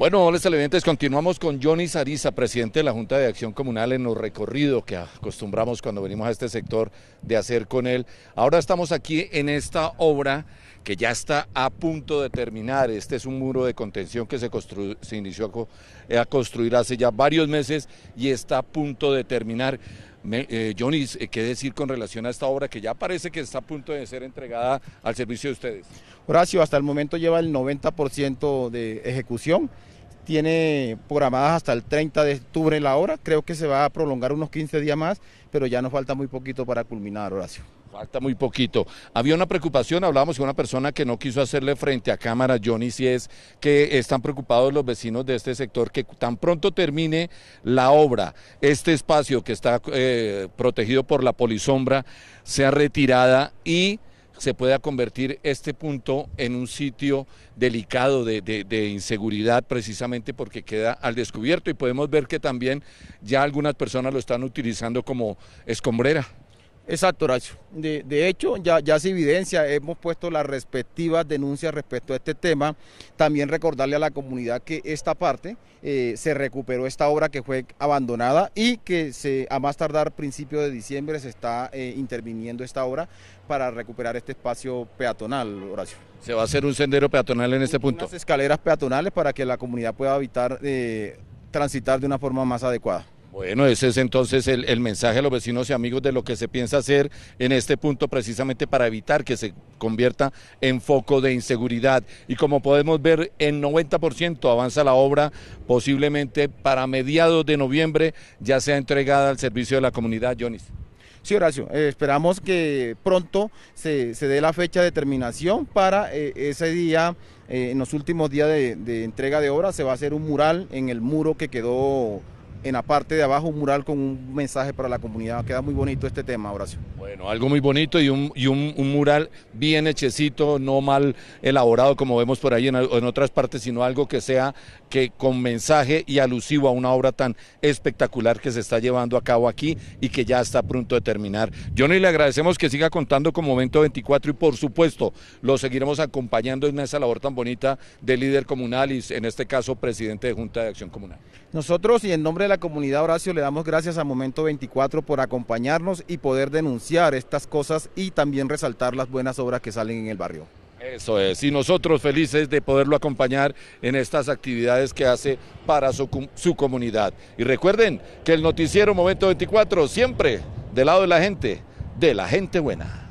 Bueno, hola televidentes, continuamos con Johnny Sariza, presidente de la Junta de Acción Comunal en los recorrido que acostumbramos cuando venimos a este sector de hacer con él. Ahora estamos aquí en esta obra que ya está a punto de terminar. Este es un muro de contención que se, se inició a, construir hace ya varios meses y está a punto de terminar. Eh, Johnny, eh, ¿qué decir con relación a esta obra que ya parece que está a punto de ser entregada al servicio de ustedes? Horacio, hasta el momento lleva el 90% de ejecución tiene programadas hasta el 30 de octubre la hora. creo que se va a prolongar unos 15 días más, pero ya nos falta muy poquito para culminar, Horacio. Falta muy poquito. Había una preocupación, hablábamos con una persona que no quiso hacerle frente a cámara, Johnny, si es que están preocupados los vecinos de este sector que tan pronto termine la obra, este espacio que está eh, protegido por la polisombra sea retirada y se pueda convertir este punto en un sitio delicado de, de, inseguridad precisamente porque queda al descubierto y podemos ver que también ya algunas personas lo están utilizando como escombrera. Exacto, Horacio. De, hecho, ya, se evidencia, hemos puesto las respectivas denuncias respecto a este tema. También recordarle a la comunidad que esta parte eh, se recuperó esta obra que fue abandonada y que se, a más tardar principio de diciembre se está eh, interviniendo esta obra para recuperar este espacio peatonal, Horacio. ¿Se va a hacer un sendero peatonal en este punto? Unas escaleras peatonales para que la comunidad pueda evitar eh, transitar de una forma más adecuada. Bueno, ese es entonces el, mensaje a los vecinos y amigos de lo que se piensa hacer en este punto precisamente para evitar que se convierta en foco de inseguridad. Y como podemos ver, el 90% avanza la obra, posiblemente para mediados de noviembre ya sea entregada al servicio de la comunidad, Jonis. Sí, Horacio, eh, esperamos que pronto se, dé la fecha de terminación para eh, ese día, eh, en los últimos días de, de entrega de obra, se va a hacer un mural en el muro que quedó en la parte de abajo un mural con un mensaje para la comunidad. Queda muy bonito este tema, Horacio. Bueno, algo muy bonito y un, y un, mural bien hechecito, no mal elaborado como vemos por ahí en, otras partes, sino algo que sea que con mensaje y alusivo a una obra tan espectacular que se está llevando a cabo aquí y que ya está pronto de terminar. Johnny, le agradecemos que siga contando con Momento 24 y por supuesto lo seguiremos acompañando en esa labor tan bonita del líder comunal y en este caso presidente de Junta de Acción Comunal. Nosotros y en nombre de la comunidad Horacio le damos gracias a Momento 24 por acompañarnos y poder denunciar estas cosas y también resaltar las buenas obras que salen en el barrio. Eso es, y nosotros felices de poderlo acompañar en estas actividades que hace para su, comunidad. Y recuerden que el noticiero Momento 24 siempre del lado de la gente, de la gente buena.